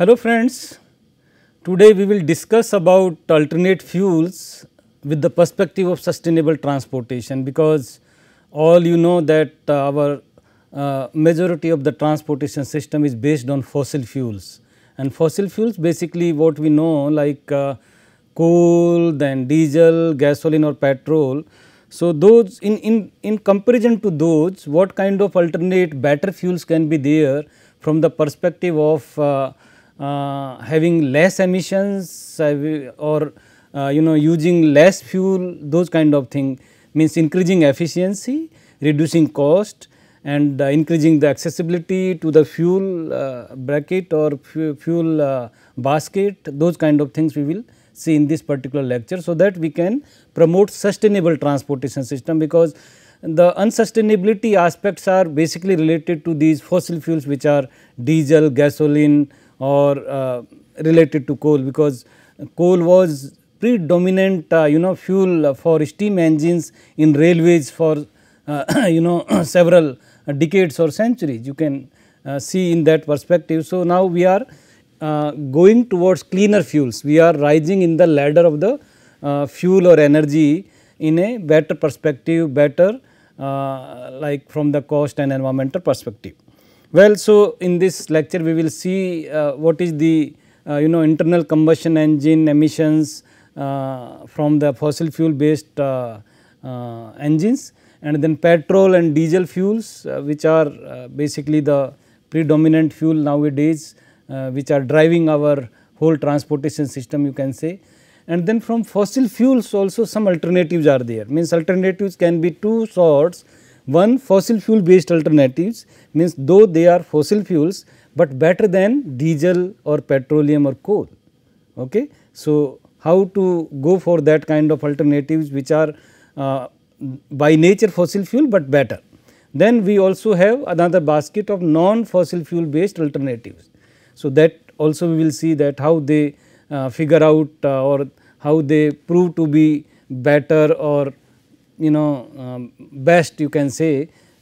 Hello friends, today we will discuss about alternate fuels with the perspective of sustainable transportation because all you know that uh, our uh, majority of the transportation system is based on fossil fuels and fossil fuels basically what we know like uh, coal then diesel, gasoline or petrol. So, those in, in, in comparison to those what kind of alternate better fuels can be there from the perspective of uh, uh, having less emissions or uh, you know using less fuel those kind of thing means increasing efficiency, reducing cost and uh, increasing the accessibility to the fuel bracket or fuel basket those kind of things we will see in this particular lecture. So, that we can promote sustainable transportation system because the unsustainability aspects are basically related to these fossil fuels which are diesel, gasoline or uh, related to coal because coal was predominant uh, you know fuel for steam engines in railways for uh, you know several decades or centuries you can see in that perspective. So, now we are going towards cleaner fuels we are rising in the ladder of the fuel or energy in a better perspective better like from the cost and environmental perspective. Well, so in this lecture we will see uh, what is the uh, you know internal combustion engine emissions uh, from the fossil fuel based uh, uh, engines and then petrol and diesel fuels uh, which are basically the predominant fuel nowadays which are driving our whole transportation system you can say. And then from fossil fuels also some alternatives are there means alternatives can be two sorts one fossil fuel based alternatives means though they are fossil fuels, but better than diesel or petroleum or coal. Okay? So, how to go for that kind of alternatives which are uh, by nature fossil fuel, but better. Then we also have another basket of non fossil fuel based alternatives. So, that also we will see that how they uh, figure out uh, or how they prove to be better or you know um, best you can say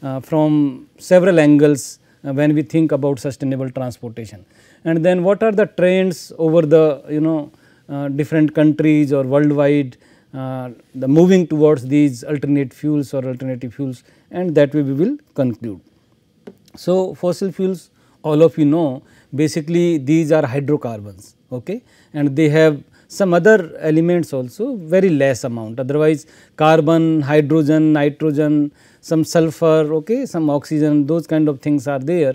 uh, from several angles uh, when we think about sustainable transportation. And then what are the trends over the you know uh, different countries or worldwide uh, the moving towards these alternate fuels or alternative fuels and that way we will conclude. So, fossil fuels all of you know basically these are hydrocarbons okay and they have some other elements also very less amount otherwise carbon, hydrogen, nitrogen, some sulfur, okay, some oxygen those kind of things are there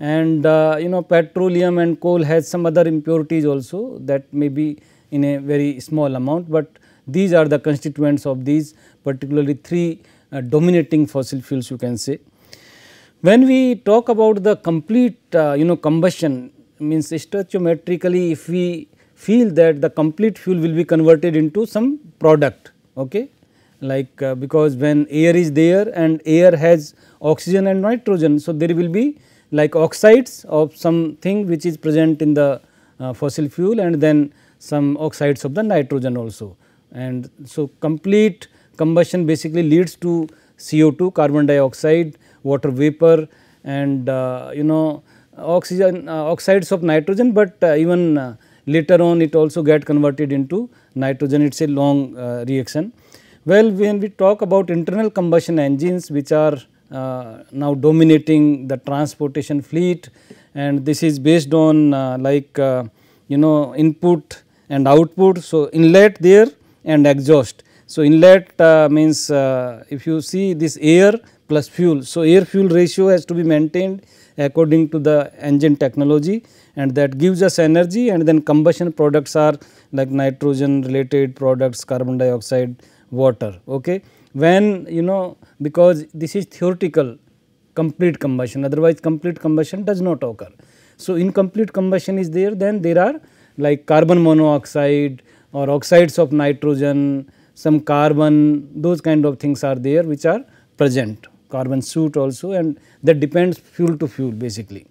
and uh, you know petroleum and coal has some other impurities also that may be in a very small amount, but these are the constituents of these particularly three uh, dominating fossil fuels you can say. When we talk about the complete uh, you know combustion means stoichiometrically if we feel that the complete fuel will be converted into some product okay like uh, because when air is there and air has oxygen and nitrogen. So, there will be like oxides of something which is present in the uh, fossil fuel and then some oxides of the nitrogen also. And so, complete combustion basically leads to CO2, carbon dioxide, water vapor and uh, you know oxygen uh, oxides of nitrogen, but uh, even uh, Later on it also get converted into nitrogen, it is a long uh, reaction. Well, when we talk about internal combustion engines which are uh, now dominating the transportation fleet and this is based on uh, like uh, you know input and output. So, inlet there and exhaust. So, inlet uh, means uh, if you see this air plus fuel. So, air fuel ratio has to be maintained according to the engine technology and that gives us energy and then combustion products are like nitrogen related products, carbon dioxide, water. Okay. When you know because this is theoretical complete combustion otherwise complete combustion does not occur. So, incomplete combustion is there then there are like carbon monoxide or oxides of nitrogen, some carbon those kind of things are there which are present carbon soot also and that depends fuel to fuel basically.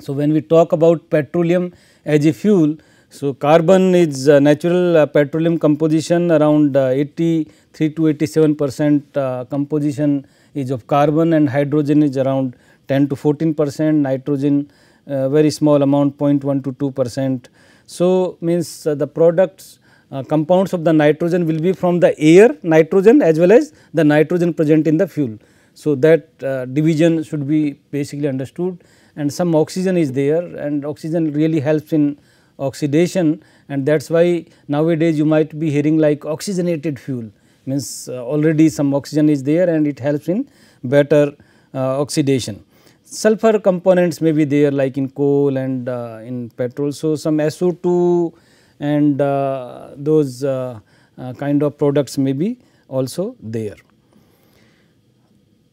So, when we talk about petroleum as a fuel, so carbon is uh, natural uh, petroleum composition around uh, 83 to 87 percent uh, composition is of carbon and hydrogen is around 10 to 14 percent, nitrogen uh, very small amount 0.1 to 2 percent. So, means uh, the products uh, compounds of the nitrogen will be from the air nitrogen as well as the nitrogen present in the fuel. So, that uh, division should be basically understood and some oxygen is there and oxygen really helps in oxidation and that is why nowadays you might be hearing like oxygenated fuel means uh, already some oxygen is there and it helps in better uh, oxidation. Sulfur components may be there like in coal and uh, in petrol. So, some SO2 and uh, those uh, kind of products may be also there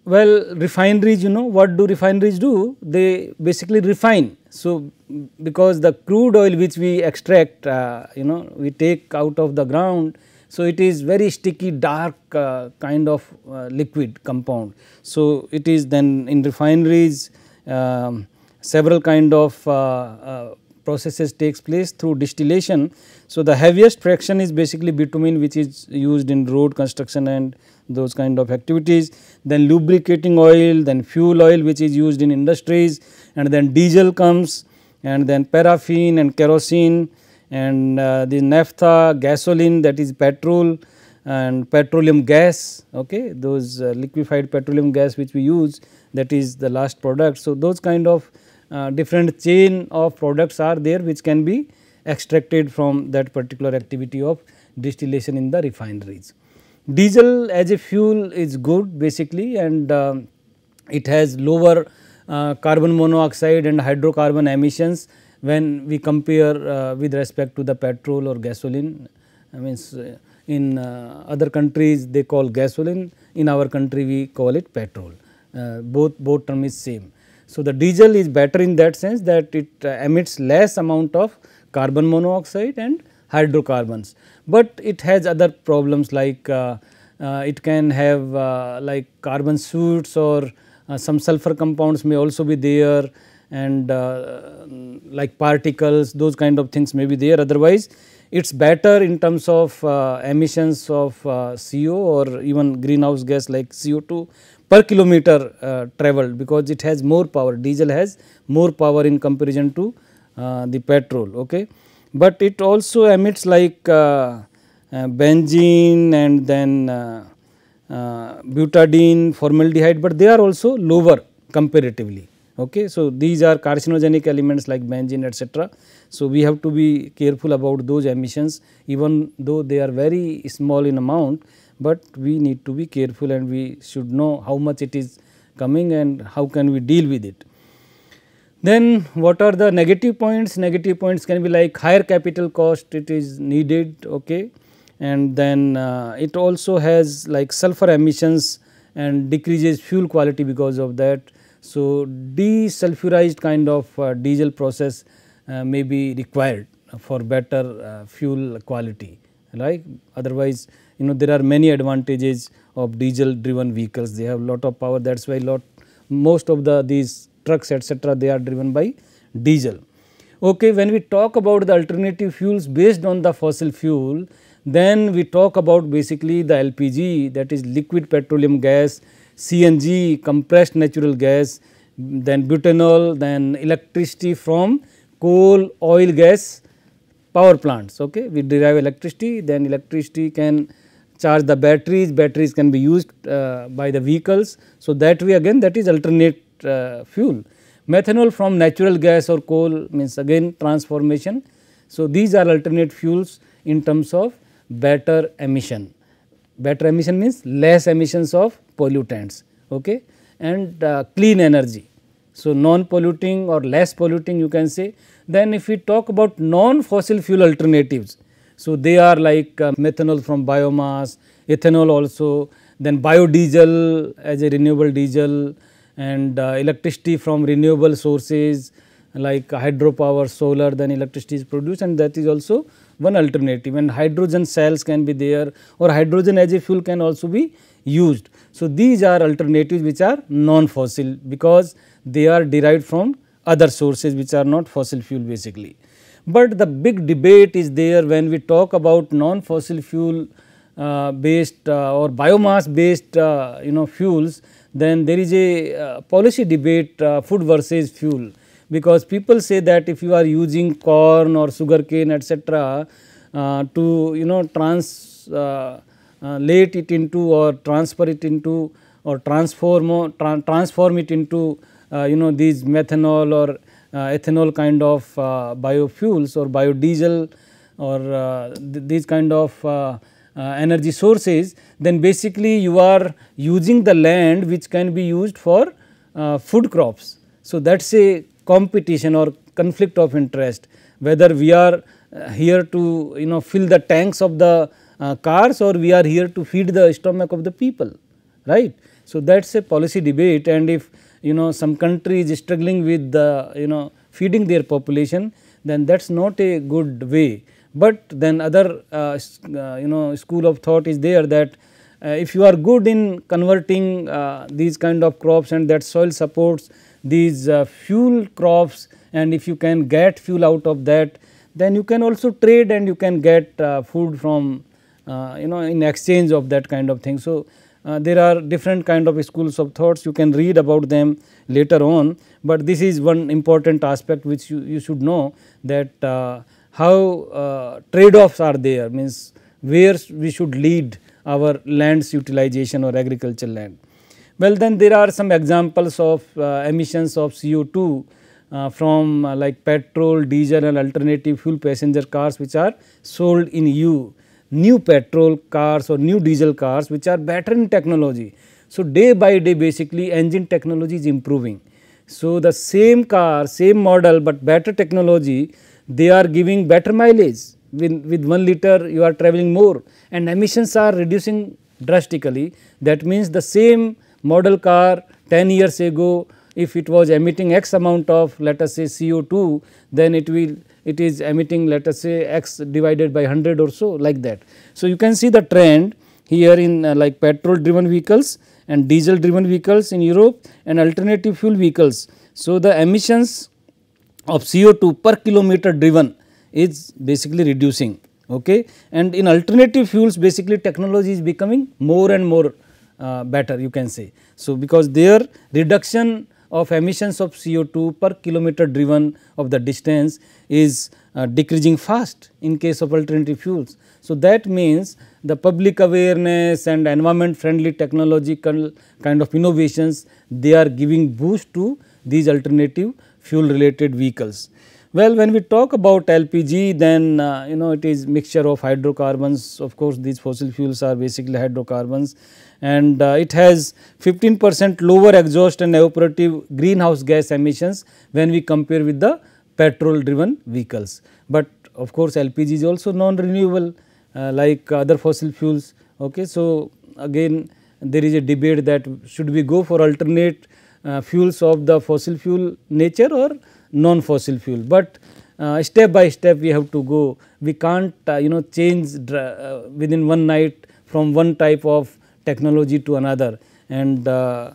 well refineries you know what do refineries do they basically refine so because the crude oil which we extract uh, you know we take out of the ground so it is very sticky dark uh, kind of uh, liquid compound so it is then in refineries um, several kind of uh, uh, processes takes place through distillation so the heaviest fraction is basically bitumen which is used in road construction and those kind of activities, then lubricating oil, then fuel oil which is used in industries and then diesel comes and then paraffin and kerosene and uh, the naphtha, gasoline that is petrol and petroleum gas, okay, those uh, liquefied petroleum gas which we use that is the last product. So, those kind of uh, different chain of products are there which can be extracted from that particular activity of distillation in the refineries. Diesel as a fuel is good basically and uh, it has lower uh, carbon monoxide and hydrocarbon emissions when we compare uh, with respect to the petrol or gasoline. I mean, in uh, other countries they call gasoline, in our country we call it petrol, uh, both, both term is same. So, the diesel is better in that sense that it emits less amount of carbon monoxide and hydrocarbons, but it has other problems like uh, uh, it can have uh, like carbon suits or some sulfur compounds may also be there and like particles those kind of things may be there otherwise it is better in terms of uh, emissions of uh, CO or even greenhouse gas like CO2 per kilometer uh, travelled because it has more power diesel has more power in comparison to the petrol okay but it also emits like uh, uh, benzene and then uh, butadiene, formaldehyde, but they are also lower comparatively. Okay. So, these are carcinogenic elements like benzene etc. So, we have to be careful about those emissions even though they are very small in amount, but we need to be careful and we should know how much it is coming and how can we deal with it. Then what are the negative points? Negative points can be like higher capital cost it is needed okay and then uh, it also has like sulfur emissions and decreases fuel quality because of that. So, desulfurized kind of uh, diesel process uh, may be required for better uh, fuel quality right. Otherwise, you know there are many advantages of diesel driven vehicles they have lot of power that is why lot most of the these trucks etc., they are driven by diesel. Okay, when we talk about the alternative fuels based on the fossil fuel, then we talk about basically the LPG that is liquid petroleum gas, CNG compressed natural gas, then butanol, then electricity from coal, oil, gas, power plants. Okay, we derive electricity, then electricity can charge the batteries, batteries can be used uh, by the vehicles. So, that way again that is alternate uh, fuel. Methanol from natural gas or coal means again transformation. So, these are alternate fuels in terms of better emission. Better emission means less emissions of pollutants okay, and uh, clean energy. So, non polluting or less polluting you can say. Then if we talk about non fossil fuel alternatives, so they are like uh, methanol from biomass, ethanol also, then biodiesel as a renewable diesel, and uh, electricity from renewable sources like hydropower, solar then electricity is produced and that is also one alternative and hydrogen cells can be there or hydrogen as a fuel can also be used. So, these are alternatives which are non-fossil because they are derived from other sources which are not fossil fuel basically. But the big debate is there when we talk about non-fossil fuel uh, based uh, or biomass based uh, you know fuels then there is a uh, policy debate uh, food versus fuel because people say that if you are using corn or sugarcane etc uh, to you know translate uh, uh, it into or transfer it into or transform tra transform it into uh, you know these methanol or ethanol kind of biofuels or biodiesel or th these kind of uh, energy sources, then basically you are using the land which can be used for uh, food crops. So, that is a competition or conflict of interest whether we are uh, here to you know fill the tanks of the cars or we are here to feed the stomach of the people right. So, that is a policy debate and if you know some country is struggling with the you know feeding their population then that is not a good way but then other uh, uh, you know school of thought is there that uh, if you are good in converting these kind of crops and that soil supports these fuel crops and if you can get fuel out of that then you can also trade and you can get uh, food from uh, you know in exchange of that kind of thing. So, uh, there are different kind of schools of thoughts you can read about them later on, but this is one important aspect which you, you should know that how uh, trade-offs are there means where we should lead our lands utilization or agricultural land. Well then there are some examples of uh, emissions of CO2 uh, from like petrol, diesel and alternative fuel passenger cars which are sold in EU new petrol cars or new diesel cars which are better in technology. So, day by day basically engine technology is improving. So, the same car, same model but better technology they are giving better mileage with, with 1 liter you are travelling more and emissions are reducing drastically that means the same model car 10 years ago if it was emitting x amount of let us say CO2 then it will it is emitting let us say x divided by 100 or so like that. So, you can see the trend here in uh, like petrol driven vehicles and diesel driven vehicles in Europe and alternative fuel vehicles. So, the emissions of CO2 per kilometer driven is basically reducing okay and in alternative fuels basically technology is becoming more and more uh, better you can say. So, because their reduction of emissions of CO2 per kilometer driven of the distance is uh, decreasing fast in case of alternative fuels. So, that means the public awareness and environment friendly technological kind of innovations they are giving boost to these alternative fuel related vehicles. Well, when we talk about LPG, then uh, you know it is mixture of hydrocarbons. Of course, these fossil fuels are basically hydrocarbons, and uh, it has 15 percent lower exhaust and evaporative greenhouse gas emissions when we compare with the petrol-driven vehicles. But of course, LPG is also non-renewable uh, like other fossil fuels. Okay, so again, there is a debate that should we go for alternate uh, fuels of the fossil fuel nature or non fossil fuel, but uh, step by step we have to go we can't uh, you know change within one night from one type of technology to another and uh,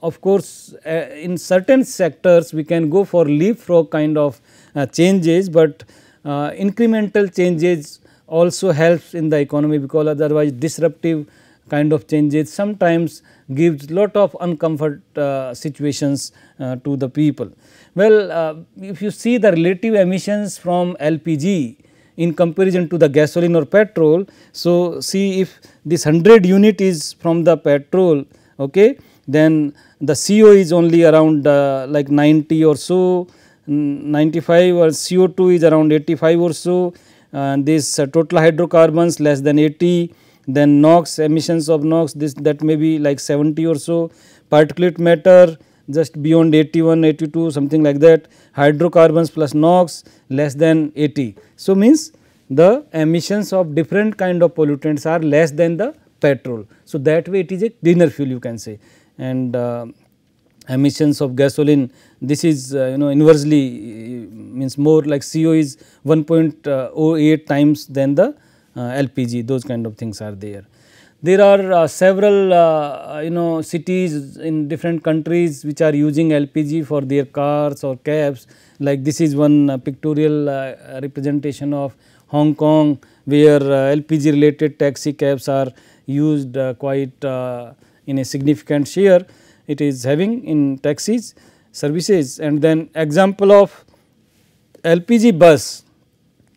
of course, uh, in certain sectors we can go for leapfrog kind of uh, changes, but incremental changes also helps in the economy because otherwise disruptive kind of changes sometimes gives lot of uncomfort uh, situations uh, to the people. Well, uh, if you see the relative emissions from LPG in comparison to the gasoline or petrol, so see if this 100 unit is from the petrol, okay, then the CO is only around uh, like 90 or so, 95 or CO2 is around 85 or so, and this uh, total hydrocarbons less than 80 then NOx emissions of NOx this that may be like 70 or so particulate matter just beyond 81 82 something like that hydrocarbons plus NOx less than 80. So, means the emissions of different kind of pollutants are less than the petrol. So, that way it is a cleaner fuel you can say and uh, emissions of gasoline this is uh, you know inversely uh, means more like CO is 1.08 uh, times than the uh, LPG, those kind of things are there. There are uh, several uh, you know cities in different countries which are using LPG for their cars or cabs like this is one pictorial representation of Hong Kong where LPG related taxi cabs are used quite in a significant share it is having in taxis services and then example of LPG bus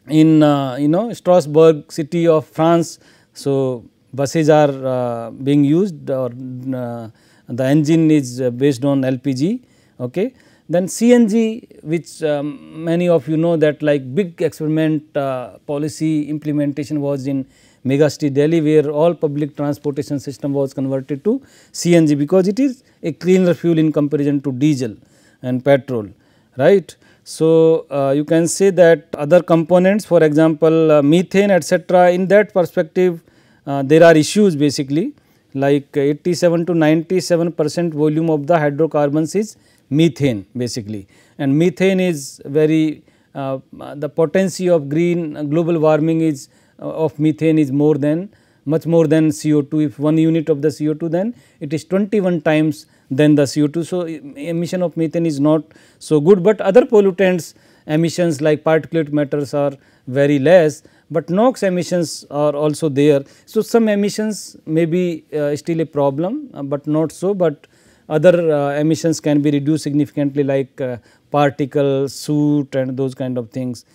in uh, you know Strasbourg city of France. So, buses are uh, being used or uh, the engine is based on LPG. Okay. Then CNG which um, many of you know that like big experiment uh, policy implementation was in megacity Delhi where all public transportation system was converted to CNG because it is a cleaner fuel in comparison to diesel and petrol right. So, uh, you can see that other components for example, uh, methane etc. in that perspective uh, there are issues basically like 87 to 97 percent volume of the hydrocarbons is methane basically and methane is very uh, the potency of green uh, global warming is uh, of methane is more than much more than CO2 if one unit of the CO2 then it is 21 times then the CO2. So, emission of methane is not so good, but other pollutants emissions like particulate matters are very less, but NOx emissions are also there. So, some emissions may be uh, still a problem, uh, but not so, but other uh, emissions can be reduced significantly like uh, particle, soot and those kind of things.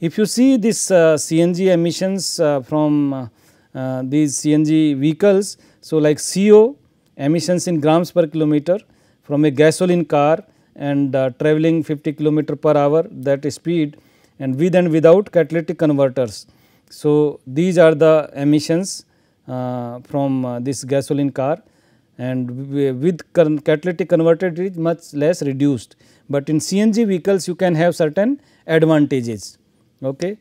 If you see this uh, CNG emissions uh, from these CNG vehicles, so like CO emissions in grams per kilometer from a gasoline car and uh, traveling 50 kilometer per hour that speed and with and without catalytic converters. So, these are the emissions uh, from uh, this gasoline car and with catalytic converter it is much less reduced, but in CNG vehicles you can have certain advantages. Okay.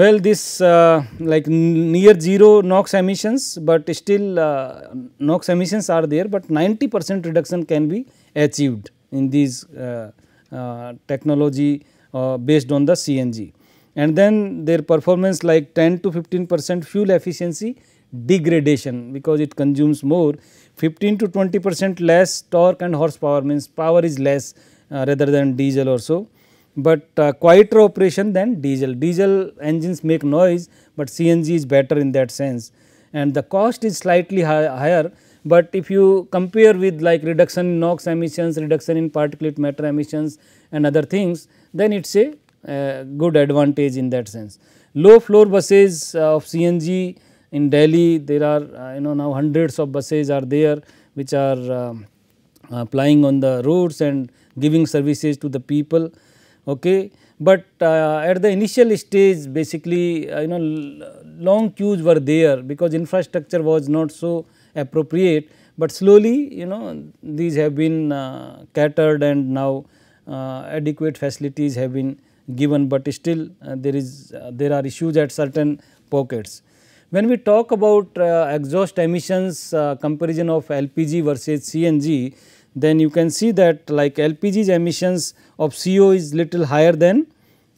Well, this uh, like near 0 NOx emissions, but still uh, NOx emissions are there, but 90 percent reduction can be achieved in these uh, uh technology uh, based on the CNG. And then their performance like 10 to 15 percent fuel efficiency degradation because it consumes more 15 to 20 percent less torque and horsepower means power is less uh, rather than diesel or so but uh, quieter operation than diesel. Diesel engines make noise, but CNG is better in that sense and the cost is slightly high, higher, but if you compare with like reduction in NOx emissions, reduction in particulate matter emissions and other things, then it is a uh, good advantage in that sense. Low floor buses uh, of CNG in Delhi, there are uh, you know now hundreds of buses are there which are um, plying on the roads and giving services to the people okay. But uh, at the initial stage basically uh, you know long queues were there because infrastructure was not so appropriate, but slowly you know these have been uh, catered and now uh, adequate facilities have been given, but still uh, there is uh, there are issues at certain pockets. When we talk about exhaust emissions comparison of LPG versus CNG, then you can see that like LPG's emissions of CO is little higher than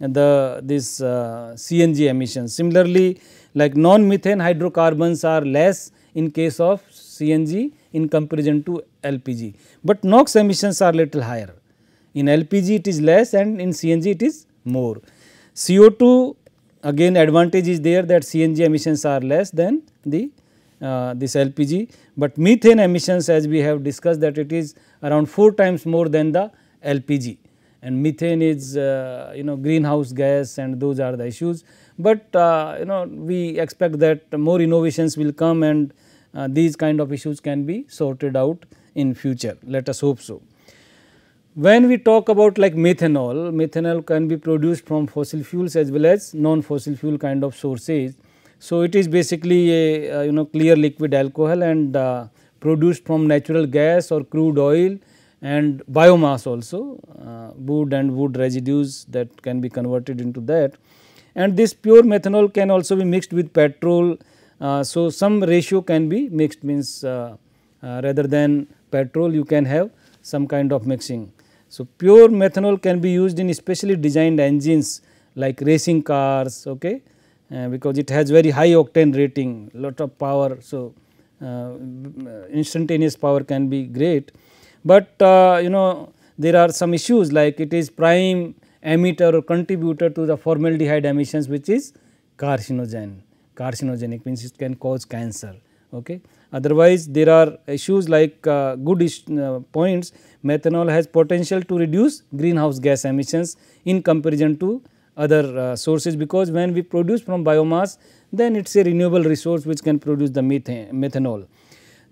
the this uh, CNG emissions. Similarly, like non methane hydrocarbons are less in case of CNG in comparison to LPG, but NOx emissions are little higher. In LPG it is less and in CNG it is more. CO2 again advantage is there that CNG emissions are less than the uh, this LPG, but methane emissions as we have discussed that it is around 4 times more than the LPG and methane is uh, you know greenhouse gas and those are the issues. But uh, you know we expect that more innovations will come and uh, these kind of issues can be sorted out in future let us hope so. When we talk about like methanol, methanol can be produced from fossil fuels as well as non-fossil fuel kind of sources. So, it is basically a uh, you know clear liquid alcohol and uh, produced from natural gas or crude oil and biomass also uh, wood and wood residues that can be converted into that. And this pure methanol can also be mixed with petrol. Uh, so, some ratio can be mixed means uh, uh rather than petrol you can have some kind of mixing. So, pure methanol can be used in specially designed engines like racing cars okay, uh, because it has very high octane rating lot of power. So, uh, instantaneous power can be great, but uh, you know there are some issues like it is prime emitter or contributor to the formaldehyde emissions which is carcinogen carcinogenic means it can cause cancer okay otherwise there are issues like uh, good is, uh, points methanol has potential to reduce greenhouse gas emissions in comparison to other uh, sources because when we produce from biomass then it is a renewable resource which can produce the methane, methanol.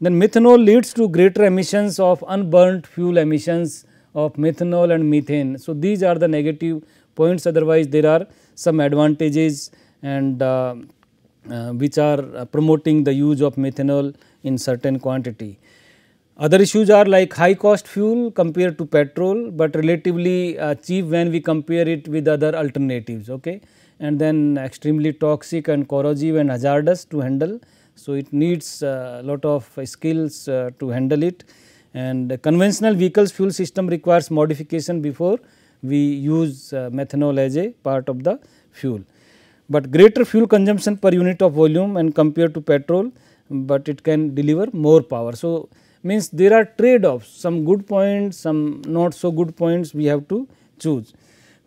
Then methanol leads to greater emissions of unburnt fuel emissions of methanol and methane. So, these are the negative points otherwise there are some advantages and uh, uh, which are uh, promoting the use of methanol in certain quantity. Other issues are like high cost fuel compared to petrol, but relatively uh, cheap when we compare it with other alternatives. Okay and then extremely toxic and corrosive and hazardous to handle. So, it needs a uh, lot of skills uh, to handle it and conventional vehicles fuel system requires modification before we use uh, methanol as a part of the fuel. But greater fuel consumption per unit of volume and compared to petrol, but it can deliver more power. So, means there are trade offs some good points, some not so good points we have to choose.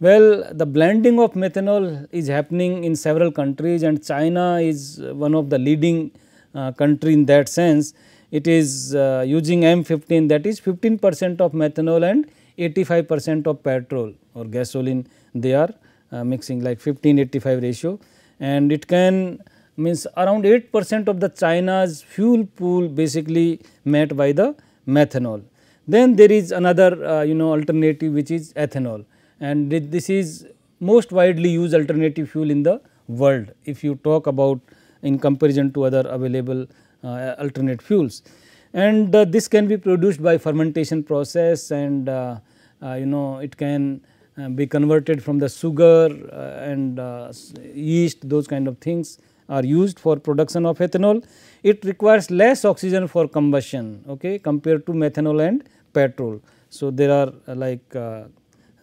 Well, the blending of methanol is happening in several countries and China is uh, one of the leading uh, country in that sense. It is uh, using M15 that is 15 percent of methanol and 85 percent of petrol or gasoline they are uh, mixing like 15 85 ratio and it can means around 8 percent of the China's fuel pool basically met by the methanol. Then there is another uh, you know alternative which is ethanol and this is most widely used alternative fuel in the world if you talk about in comparison to other available uh, alternate fuels. And uh, this can be produced by fermentation process and uh, uh you know it can uh, be converted from the sugar uh, and yeast those kind of things are used for production of ethanol. It requires less oxygen for combustion okay compared to methanol and petrol. So, there are like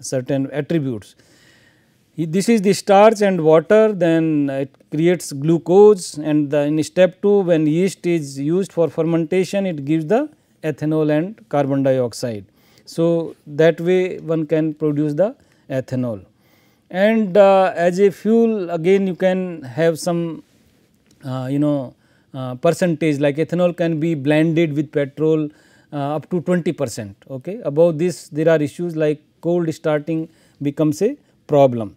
certain attributes. This is the starch and water then it creates glucose and in step 2 when yeast is used for fermentation it gives the ethanol and carbon dioxide. So, that way one can produce the ethanol and uh, as a fuel again you can have some uh, you know uh, percentage like ethanol can be blended with petrol uh, up to 20 percent. Okay. Above this there are issues like cold starting becomes a problem.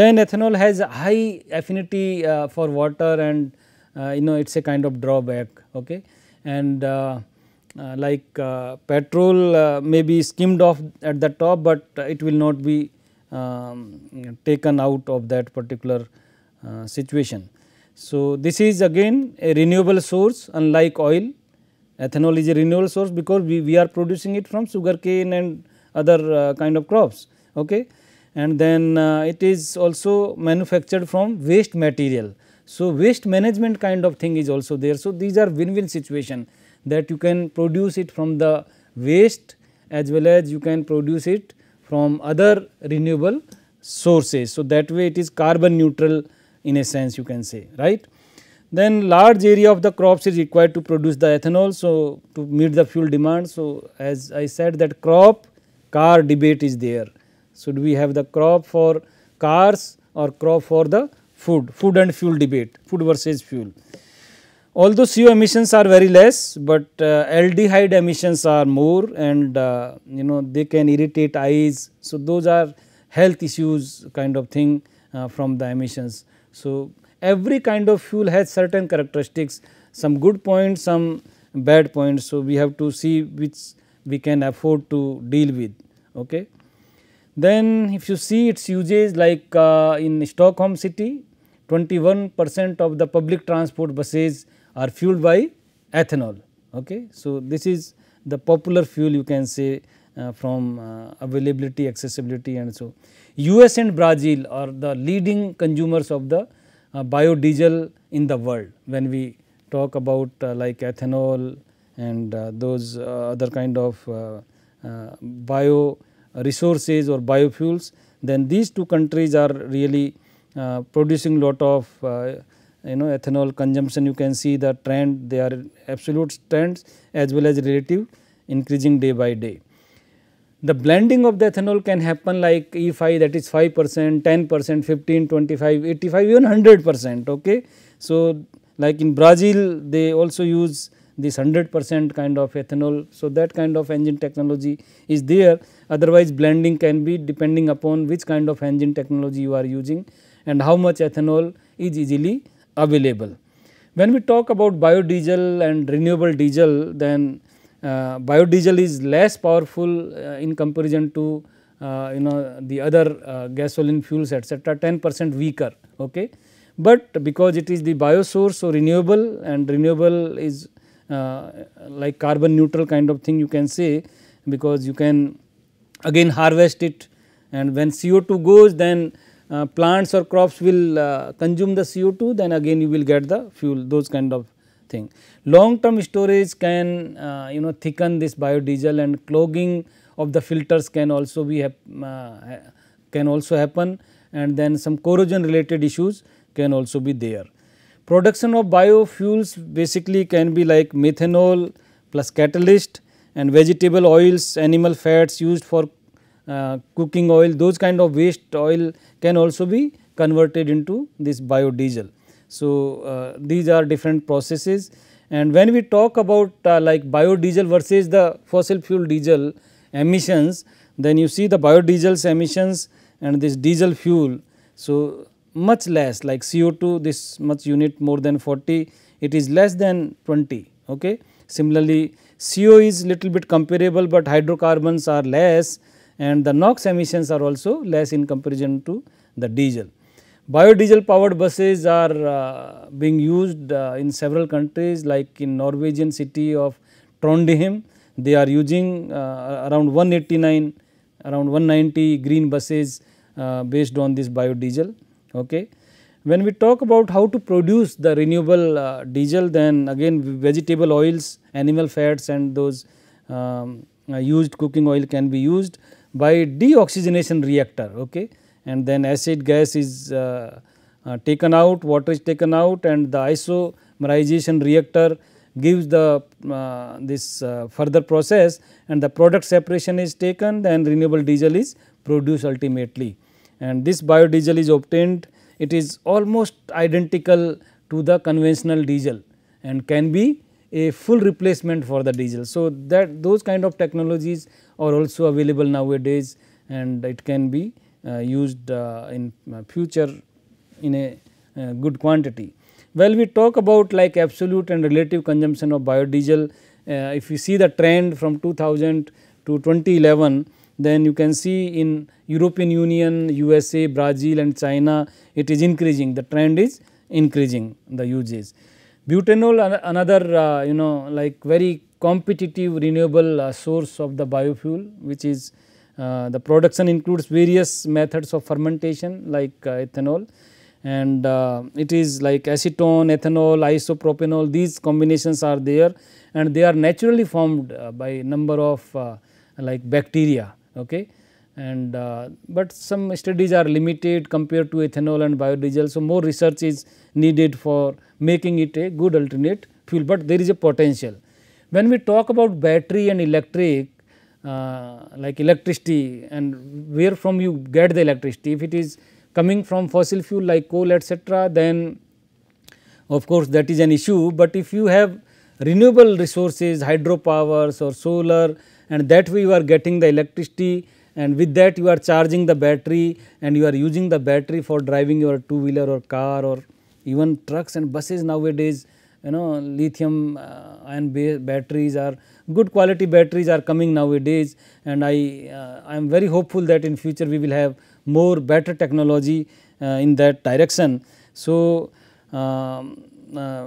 Then ethanol has high affinity uh, for water and uh, you know it is a kind of drawback okay and uh, uh like uh, petrol uh, may be skimmed off at the top, but it will not be um, taken out of that particular situation. So, this is again a renewable source unlike oil ethanol is a renewable source because we, we are producing it from sugarcane and other uh, kind of crops. Okay. And then uh, it is also manufactured from waste material. So, waste management kind of thing is also there. So, these are win-win situation that you can produce it from the waste as well as you can produce it from other renewable sources. So, that way it is carbon neutral in a sense you can say right. Then large area of the crops is required to produce the ethanol. So, to meet the fuel demand. So, as I said that crop car debate is there. Should we have the crop for cars or crop for the food, food and fuel debate, food versus fuel. Although CO emissions are very less, but uh, aldehyde emissions are more and uh, you know they can irritate eyes. So, those are health issues kind of thing uh, from the emissions. So, every kind of fuel has certain characteristics, some good points, some bad points. So, we have to see which we can afford to deal with. Okay. Then if you see its usage, like uh, in Stockholm city 21 percent of the public transport buses are fueled by ethanol. Okay. So, this is the popular fuel you can say uh, from uh, availability, accessibility and so. US and Brazil are the leading consumers of the uh, biodiesel in the world when we talk about uh, like ethanol, and uh, those uh, other kind of uh, bio resources or biofuels, then these two countries are really producing lot of you know ethanol consumption you can see the trend they are absolute trends as well as relative increasing day by day. The blending of the ethanol can happen like E5 that is 5 percent, 10 percent, 15, 25, 85 even 100 percent. Okay. So, like in Brazil they also use this 100 percent kind of ethanol. So, that kind of engine technology is there otherwise blending can be depending upon which kind of engine technology you are using and how much ethanol is easily available. When we talk about biodiesel and renewable diesel then uh, biodiesel is less powerful uh, in comparison to uh, you know the other uh, gasoline fuels etc 10 percent weaker. Okay. But because it is the bio source so renewable and renewable is uh, like carbon neutral kind of thing you can say because you can again harvest it and when CO2 goes then uh, plants or crops will uh, consume the CO2 then again you will get the fuel those kind of thing. Long term storage can uh, you know thicken this biodiesel and clogging of the filters can also be uh, can also happen and then some corrosion related issues can also be there. Production of biofuels basically can be like methanol plus catalyst and vegetable oils, animal fats used for uh, cooking oil, those kind of waste oil can also be converted into this biodiesel. So, uh, these are different processes and when we talk about uh, like biodiesel versus the fossil fuel diesel emissions, then you see the biodiesel's emissions and this diesel fuel. So, much less like CO2 this much unit more than 40 it is less than 20 okay. Similarly, CO is little bit comparable, but hydrocarbons are less and the NOx emissions are also less in comparison to the diesel. Biodiesel powered buses are uh, being used uh, in several countries like in Norwegian city of Trondheim, they are using uh, around 189, around 190 green buses uh, based on this biodiesel. Okay. When we talk about how to produce the renewable uh, diesel then again vegetable oils, animal fats and those um, uh, used cooking oil can be used by deoxygenation reactor okay. and then acid gas is uh, uh, taken out, water is taken out and the isomerization reactor gives the uh, this uh, further process and the product separation is taken then renewable diesel is produced ultimately and this biodiesel is obtained it is almost identical to the conventional diesel and can be a full replacement for the diesel. So, that those kind of technologies are also available nowadays and it can be uh, used uh, in uh, future in a uh, good quantity. Well, we talk about like absolute and relative consumption of biodiesel. Uh, if you see the trend from 2000 to 2011, then you can see in European Union, USA, Brazil and China it is increasing the trend is increasing the uses. Butanol another uh, you know like very competitive renewable uh, source of the biofuel which is uh, the production includes various methods of fermentation like uh, ethanol and uh, it is like acetone, ethanol, isopropanol these combinations are there and they are naturally formed uh, by number of like bacteria okay and uh, but some studies are limited compared to ethanol and biodiesel. So, more research is needed for making it a good alternate fuel, but there is a potential. When we talk about battery and electric uh, like electricity and where from you get the electricity, if it is coming from fossil fuel like coal etc., then of course, that is an issue, but if you have renewable resources hydropower or solar and that way you are getting the electricity and with that you are charging the battery and you are using the battery for driving your two wheeler or car or even trucks and buses nowadays you know lithium uh, ion batteries are good quality batteries are coming nowadays and i uh, i am very hopeful that in future we will have more better technology uh, in that direction so um, uh,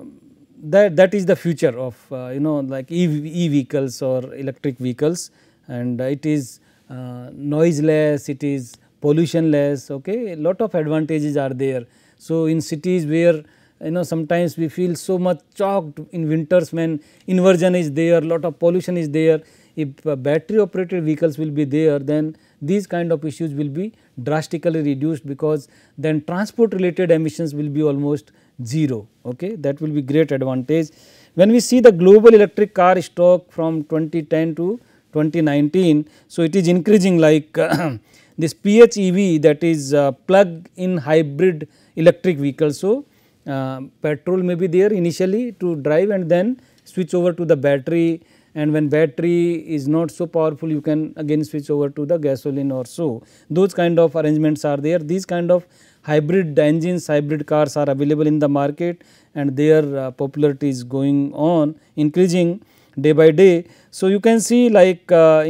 that that is the future of uh, you know like e, e vehicles or electric vehicles and it is uh, noiseless it is pollutionless okay a lot of advantages are there so in cities where you know sometimes we feel so much choked in winters when inversion is there lot of pollution is there if uh, battery operated vehicles will be there then these kind of issues will be drastically reduced because then transport related emissions will be almost 0 okay that will be great advantage. When we see the global electric car stock from 2010 to 2019 so it is increasing like this PHEV that is uh, plug in hybrid electric vehicle. So, uh, petrol may be there initially to drive and then switch over to the battery and when battery is not so powerful you can again switch over to the gasoline or so. Those kind of arrangements are there. These kind of hybrid engines, hybrid cars are available in the market and their uh, popularity is going on increasing day by day. So, you can see like uh,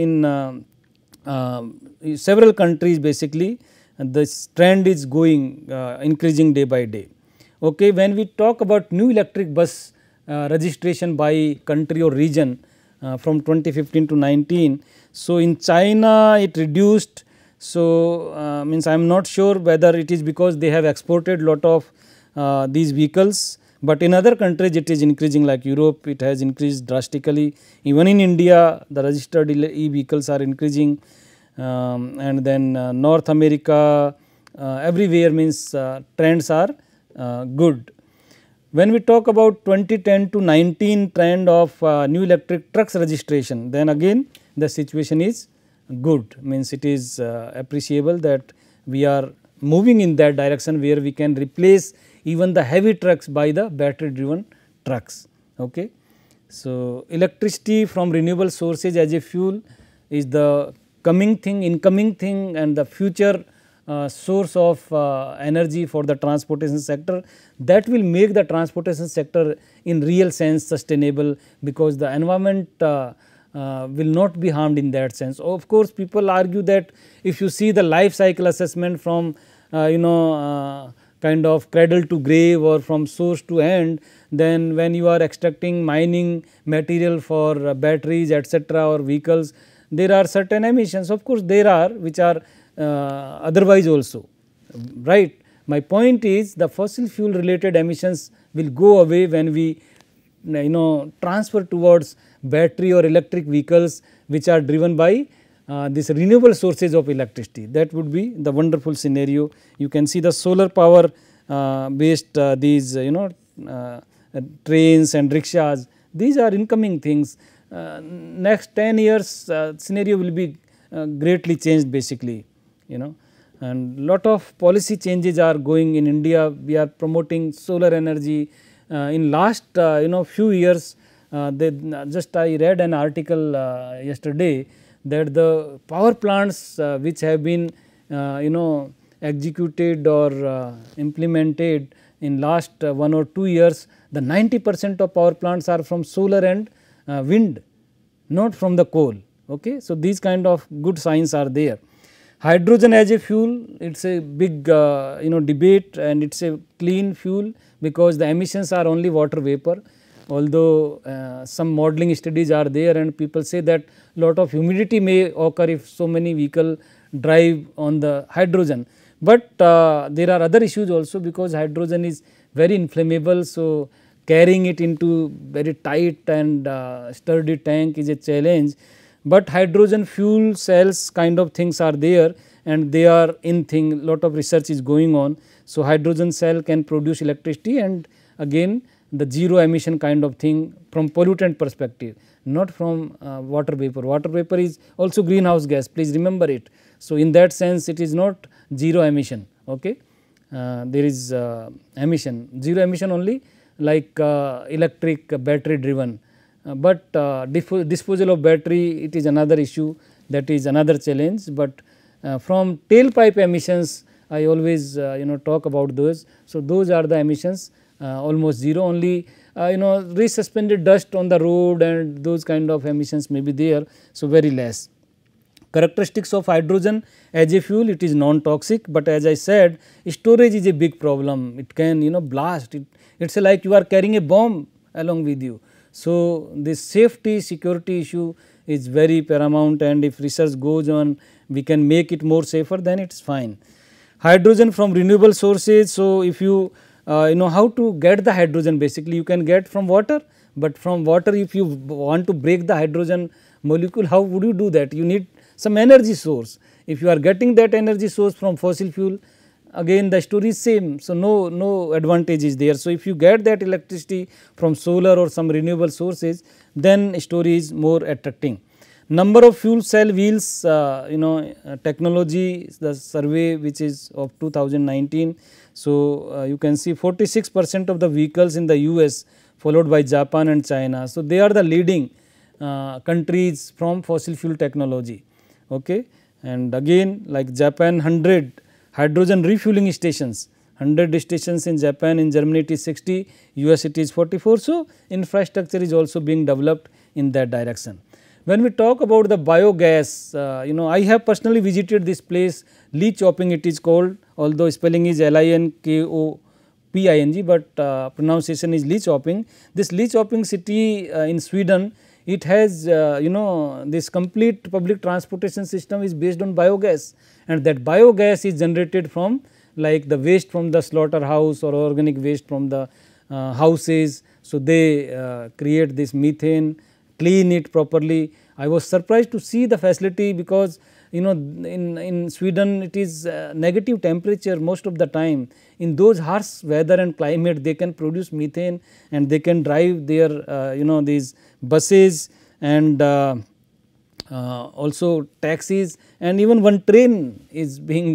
uh, in several countries basically this trend is going increasing day by day. Okay, when we talk about new electric bus registration by country or region from 2015 to 19. So, in China it reduced so, uh, means I am not sure whether it is because they have exported lot of uh, these vehicles, but in other countries it is increasing like Europe it has increased drastically even in India the registered e vehicles are increasing um, and then uh, North America uh, everywhere means uh, trends are uh, good. When we talk about 2010 to 19 trend of new electric trucks registration then again the situation is good means it is uh, appreciable that we are moving in that direction where we can replace even the heavy trucks by the battery driven trucks. Okay. So, electricity from renewable sources as a fuel is the coming thing, incoming thing and the future uh, source of uh, energy for the transportation sector that will make the transportation sector in real sense sustainable because the environment uh, uh, will not be harmed in that sense. Of course, people argue that if you see the life cycle assessment from uh, you know uh, kind of cradle to grave or from source to end, then when you are extracting mining material for uh, batteries etc. or vehicles, there are certain emissions of course, there are which are uh, otherwise also right. My point is the fossil fuel related emissions will go away when we you know transfer towards battery or electric vehicles which are driven by uh, this renewable sources of electricity that would be the wonderful scenario. You can see the solar power uh, based uh, these you know uh, trains and rickshaws these are incoming things. Uh, next 10 years uh, scenario will be greatly changed basically you know and lot of policy changes are going in India we are promoting solar energy in last you know few years uh, they uh, just I read an article uh, yesterday that the power plants which have been you know executed or implemented in last 1 or 2 years the 90 percent of power plants are from solar and wind not from the coal. Okay. So, these kind of good signs are there. Hydrogen as a fuel it is a big you know debate and it is a clean fuel because the emissions are only water vapor although uh, some modeling studies are there and people say that lot of humidity may occur if so many vehicle drive on the hydrogen. But uh, there are other issues also because hydrogen is very inflammable. So, carrying it into very tight and uh, sturdy tank is a challenge. But hydrogen fuel cells kind of things are there and they are in thing lot of research is going on. So, hydrogen cell can produce electricity and again the zero emission kind of thing from pollutant perspective, not from uh, water vapor. Water vapor is also greenhouse gas, please remember it. So, in that sense it is not zero emission, okay. Uh, there is uh, emission, zero emission only like uh, electric uh, battery driven, uh, but disposal of battery it is another issue that is another challenge, but from tailpipe emissions I always you know talk about those. So, those are the emissions uh, almost 0 only uh, you know resuspended dust on the road and those kind of emissions may be there. So, very less. Characteristics of hydrogen as a fuel it is non toxic, but as I said storage is a big problem it can you know blast it it is like you are carrying a bomb along with you. So, this safety security issue is very paramount and if research goes on we can make it more safer then it is fine. Hydrogen from renewable sources. So, if you uh, you know how to get the hydrogen basically you can get from water, but from water if you want to break the hydrogen molecule how would you do that you need some energy source. If you are getting that energy source from fossil fuel again the story is same. So, no, no advantage is there. So, if you get that electricity from solar or some renewable sources then story is more attracting. Number of fuel cell wheels uh, you know uh, technology the survey which is of 2019 so, uh, you can see 46 percent of the vehicles in the US followed by Japan and China. So, they are the leading uh, countries from fossil fuel technology. Okay. And again like Japan 100 hydrogen refueling stations 100 stations in Japan, in Germany it is 60, US it is 44. So, infrastructure is also being developed in that direction. When we talk about the biogas, uh, you know I have personally visited this place Lee chopping it is called although spelling is L I N K O P I N G, but uh, pronunciation is Lee chopping. This Lee chopping city uh, in Sweden it has uh, you know this complete public transportation system is based on biogas and that biogas is generated from like the waste from the slaughterhouse or organic waste from the uh, houses. So, they uh, create this methane clean it properly. I was surprised to see the facility because you know in, in Sweden it is uh, negative temperature most of the time. In those harsh weather and climate they can produce methane and they can drive their uh, you know these buses and uh, uh also taxis and even one train is being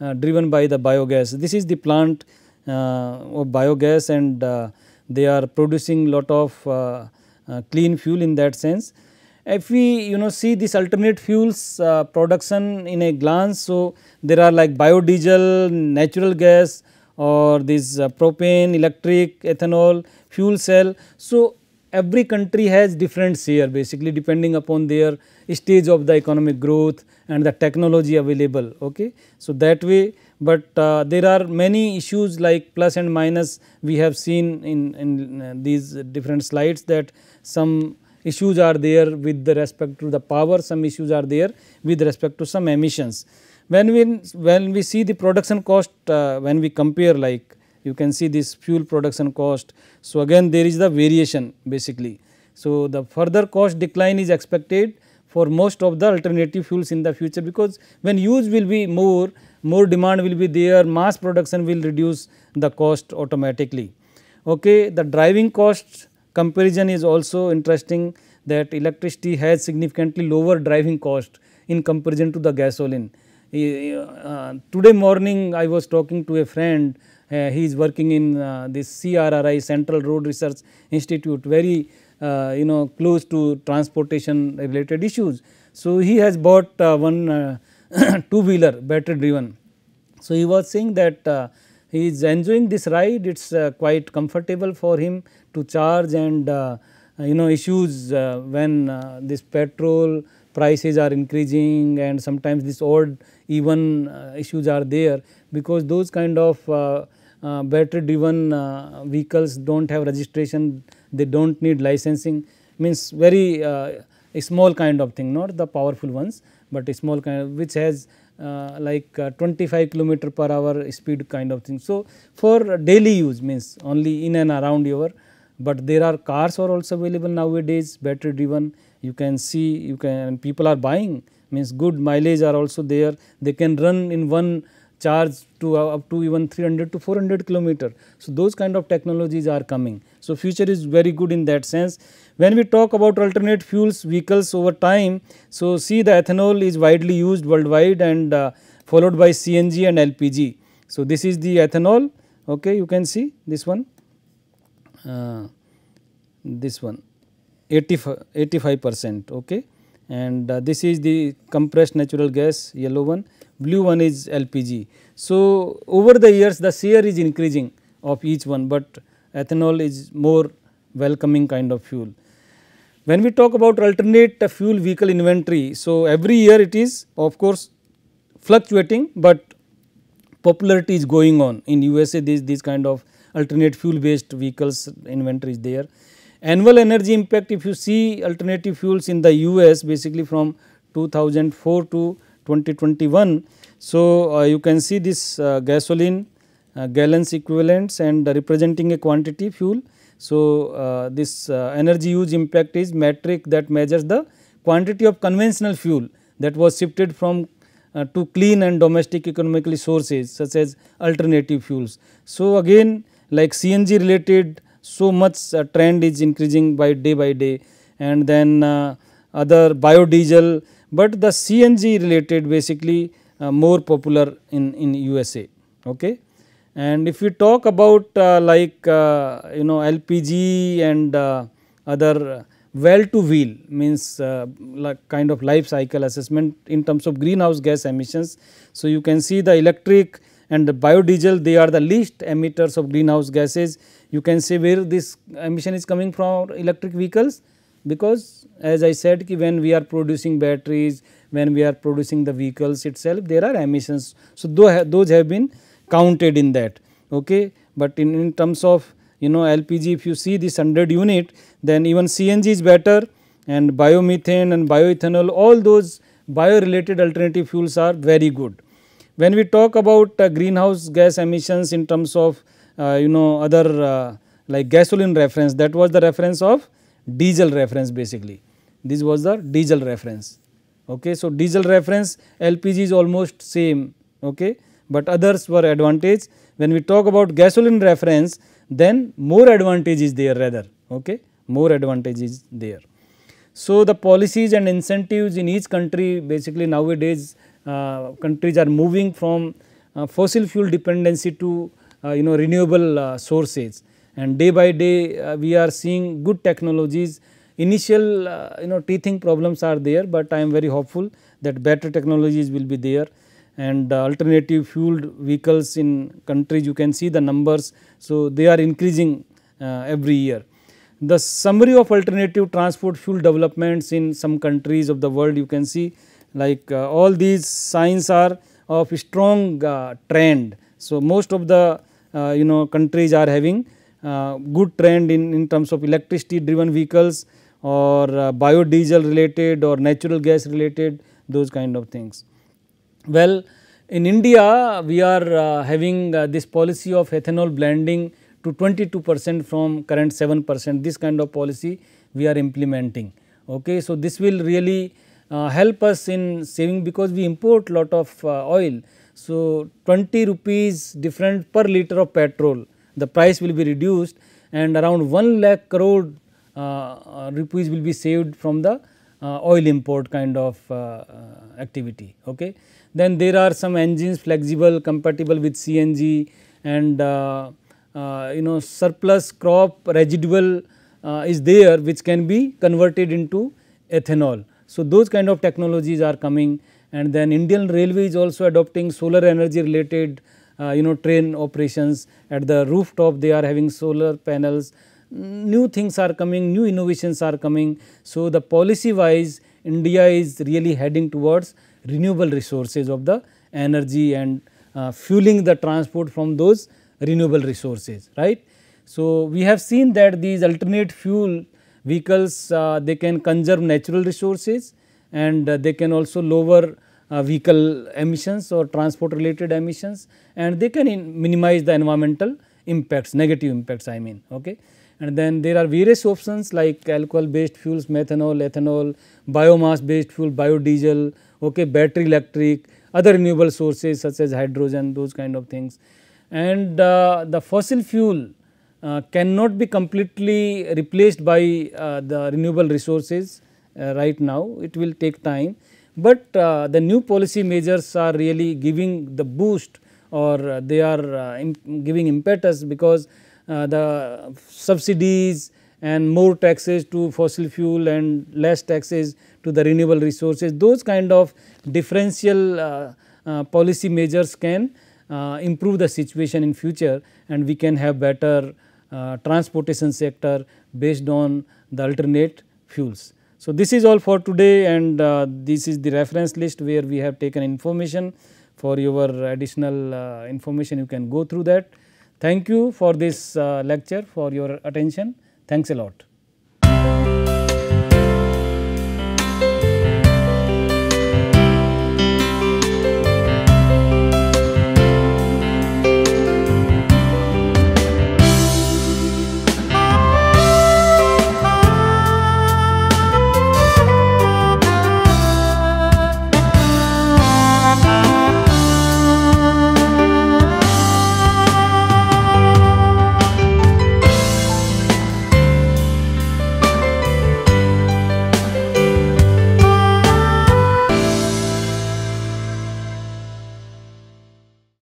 uh, driven by the biogas. This is the plant uh, of biogas and they are producing lot of clean fuel in that sense if we you know see this alternate fuels uh, production in a glance. So, there are like biodiesel, natural gas or this uh, propane, electric, ethanol, fuel cell. So, every country has different share basically depending upon their stage of the economic growth and the technology available. Okay. So, that way, but uh, there are many issues like plus and minus we have seen in, in uh, these different slides that some issues are there with respect to the power, some issues are there with respect to some emissions. When we, when we see the production cost, uh, when we compare like you can see this fuel production cost. So, again there is the variation basically. So, the further cost decline is expected for most of the alternative fuels in the future because when use will be more, more demand will be there, mass production will reduce the cost automatically. Okay, the driving costs Comparison is also interesting that electricity has significantly lower driving cost in comparison to the gasoline. Uh, today morning I was talking to a friend, uh, he is working in uh, this CRRI Central Road Research Institute very uh, you know close to transportation related issues. So, he has bought uh, one uh, two wheeler battery driven. So, he was saying that he is enjoying this ride it is uh, quite comfortable for him to charge and uh, uh you know issues uh, when uh, this petrol prices are increasing and sometimes this odd even uh, issues are there because those kind of battery driven vehicles do not have registration they do not need licensing means very small kind of thing not the powerful ones but a small kind of which has uh, like uh, 25 kilometer per hour speed kind of thing. So, for daily use means only in and around your, but there are cars are also available nowadays battery driven you can see you can people are buying means good mileage are also there they can run in one charge to uh, up to even 300 to 400 kilometer. So, those kind of technologies are coming. So, future is very good in that sense when we talk about alternate fuels vehicles over time, so see the ethanol is widely used worldwide and uh, followed by CNG and LPG. So, this is the ethanol okay you can see this one, uh, this one 85 percent okay and uh, this is the compressed natural gas yellow one blue one is LPG. So, over the years the share is increasing of each one, but ethanol is more welcoming kind of fuel. When we talk about alternate fuel vehicle inventory, so every year it is of course fluctuating, but popularity is going on. In USA these, these kind of alternate fuel based vehicles inventory is there. Annual energy impact if you see alternative fuels in the US basically from 2004 to 2021. So, uh, you can see this uh, gasoline uh, gallons equivalents and representing a quantity fuel so, uh, this uh, energy use impact is metric that measures the quantity of conventional fuel that was shifted from uh, to clean and domestic economically sources such as alternative fuels. So, again like CNG related so much uh, trend is increasing by day by day and then uh, other biodiesel, but the CNG related basically uh, more popular in, in USA. Okay. And if we talk about uh, like uh, you know LPG and uh, other uh, well to wheel means uh, like kind of life cycle assessment in terms of greenhouse gas emissions. So, you can see the electric and the biodiesel they are the least emitters of greenhouse gases. You can see where this emission is coming from electric vehicles because as I said when we are producing batteries, when we are producing the vehicles itself there are emissions. So, those have been counted in that okay but in, in terms of you know LPG if you see this 100 unit then even CNG is better and biomethane and bioethanol all those bio related alternative fuels are very good. When we talk about uh, greenhouse gas emissions in terms of uh, you know other uh, like gasoline reference that was the reference of diesel reference basically this was the diesel reference okay so diesel reference LPG is almost same okay but others were advantage. When we talk about gasoline reference then more advantage is there rather okay more advantage is there. So, the policies and incentives in each country basically nowadays uh, countries are moving from uh, fossil fuel dependency to uh, you know renewable uh, sources and day by day uh, we are seeing good technologies initial uh, you know teething problems are there, but I am very hopeful that better technologies will be there and uh, alternative fueled vehicles in countries you can see the numbers. So, they are increasing uh, every year. The summary of alternative transport fuel developments in some countries of the world you can see like uh, all these signs are of strong trend. So, most of the you know countries are having good trend in, in terms of electricity driven vehicles or biodiesel related or natural gas related those kind of things. Well, in India we are uh, having uh, this policy of ethanol blending to 22 percent from current 7 percent this kind of policy we are implementing. Okay. So, this will really uh, help us in saving because we import lot of oil. So, 20 rupees different per litre of petrol the price will be reduced and around 1 lakh crore uh, rupees will be saved from the uh, oil import kind of uh, activity. Okay. Then there are some engines flexible compatible with CNG and uh, uh, you know surplus crop residual uh, is there which can be converted into ethanol. So, those kind of technologies are coming and then Indian railway is also adopting solar energy related uh, you know train operations at the rooftop they are having solar panels new things are coming, new innovations are coming. So, the policy wise India is really heading towards renewable resources of the energy and uh, fueling the transport from those renewable resources right. So, we have seen that these alternate fuel vehicles uh, they can conserve natural resources and uh, they can also lower uh, vehicle emissions or transport related emissions and they can minimize the environmental impacts negative impacts I mean. Okay. And then there are various options like alcohol based fuels methanol, ethanol, biomass based fuel biodiesel okay, battery electric, other renewable sources such as hydrogen, those kind of things. And uh, the fossil fuel uh, cannot be completely replaced by uh, the renewable resources uh, right now, it will take time. But uh, the new policy measures are really giving the boost or they are uh, giving impetus because the subsidies and more taxes to fossil fuel and less taxes to the renewable resources. Those kind of differential uh, uh, policy measures can uh, improve the situation in future and we can have better uh, transportation sector based on the alternate fuels. So, this is all for today and uh, this is the reference list where we have taken information for your additional uh, information you can go through that. Thank you for this lecture for your attention. Thanks a lot.